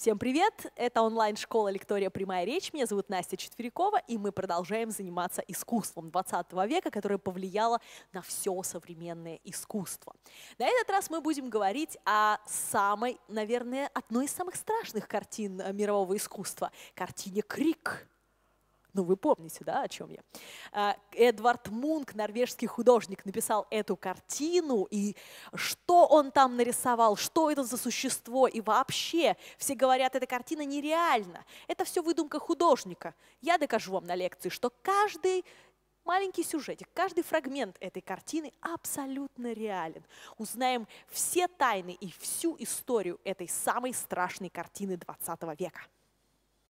Всем привет! Это онлайн-школа «Лектория. Прямая речь». Меня зовут Настя Четверякова, и мы продолжаем заниматься искусством 20 века, которое повлияло на все современное искусство. На этот раз мы будем говорить о самой, наверное, одной из самых страшных картин э, мирового искусства – картине «Крик». Ну, вы помните, да, о чем я. А, Эдвард Мунк, норвежский художник, написал эту картину, и что он там нарисовал, что это за существо, и вообще все говорят, эта картина нереальна. Это все выдумка художника. Я докажу вам на лекции, что каждый маленький сюжетик, каждый фрагмент этой картины абсолютно реален. Узнаем все тайны и всю историю этой самой страшной картины 20 века.